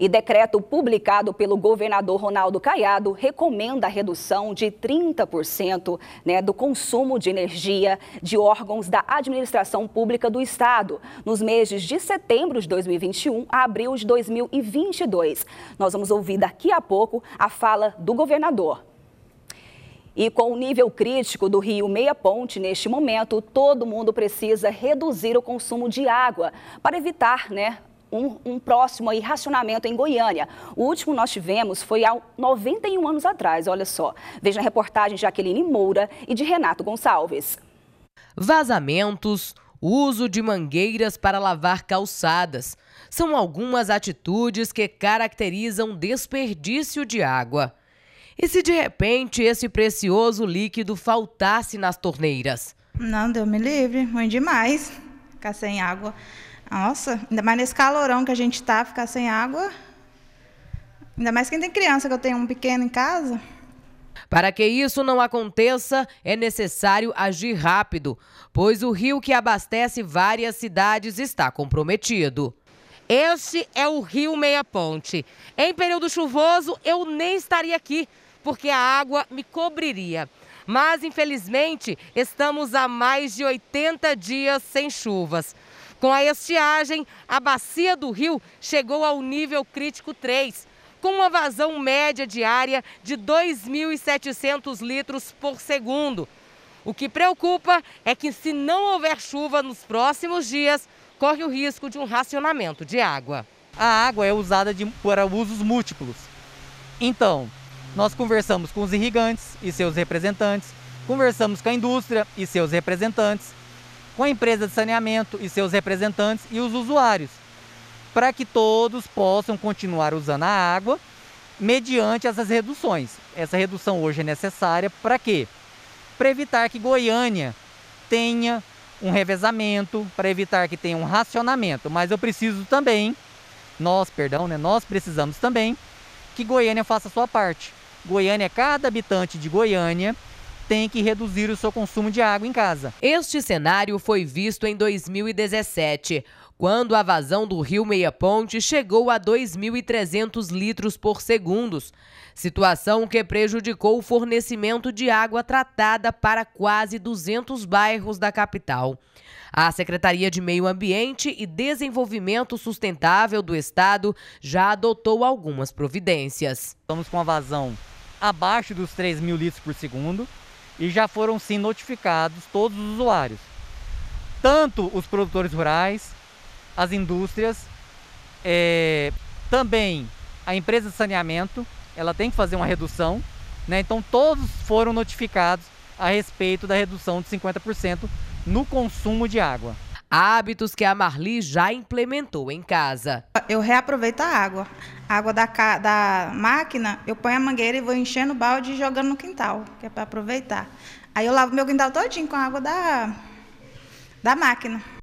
E decreto publicado pelo governador Ronaldo Caiado recomenda a redução de 30% né, do consumo de energia de órgãos da administração pública do Estado nos meses de setembro de 2021 a abril de 2022. Nós vamos ouvir daqui a pouco a fala do governador. E com o nível crítico do rio Meia Ponte, neste momento, todo mundo precisa reduzir o consumo de água para evitar né, um, um, próximo aí, racionamento em Goiânia. O último nós tivemos foi há 91 anos atrás, olha só. Veja a reportagem de Jaqueline Moura e de Renato Gonçalves. Vazamentos, uso de mangueiras para lavar calçadas. São algumas atitudes que caracterizam desperdício de água. E se de repente esse precioso líquido faltasse nas torneiras? Não, deu me livre, ruim demais ficar sem água. Nossa, ainda mais nesse calorão que a gente está, ficar sem água. Ainda mais quem tem criança, que eu tenho um pequeno em casa. Para que isso não aconteça, é necessário agir rápido, pois o rio que abastece várias cidades está comprometido. Este é o Rio Meia Ponte. Em período chuvoso, eu nem estaria aqui, porque a água me cobriria. Mas, infelizmente, estamos há mais de 80 dias sem chuvas. Com a estiagem, a bacia do rio chegou ao nível crítico 3, com uma vazão média diária de 2.700 litros por segundo. O que preocupa é que, se não houver chuva nos próximos dias, corre o risco de um racionamento de água. A água é usada de, para usos múltiplos. Então, nós conversamos com os irrigantes e seus representantes, conversamos com a indústria e seus representantes, com a empresa de saneamento e seus representantes e os usuários, para que todos possam continuar usando a água mediante essas reduções. Essa redução hoje é necessária para quê? Para evitar que Goiânia tenha um revezamento, para evitar que tenha um racionamento, mas eu preciso também, nós, perdão, né, nós precisamos também que Goiânia faça a sua parte. Goiânia, é cada habitante de Goiânia tem que reduzir o seu consumo de água em casa. Este cenário foi visto em 2017 quando a vazão do rio Meia Ponte chegou a 2.300 litros por segundo, situação que prejudicou o fornecimento de água tratada para quase 200 bairros da capital. A Secretaria de Meio Ambiente e Desenvolvimento Sustentável do Estado já adotou algumas providências. Estamos com a vazão abaixo dos 3 mil litros por segundo, e já foram sim notificados todos os usuários, tanto os produtores rurais, as indústrias, é, também a empresa de saneamento, ela tem que fazer uma redução, né? então todos foram notificados a respeito da redução de 50% no consumo de água hábitos que a Marli já implementou em casa. Eu reaproveito a água. A água da, da máquina, eu ponho a mangueira e vou enchendo o balde e jogando no quintal, que é para aproveitar. Aí eu lavo meu quintal todinho com a água da, da máquina.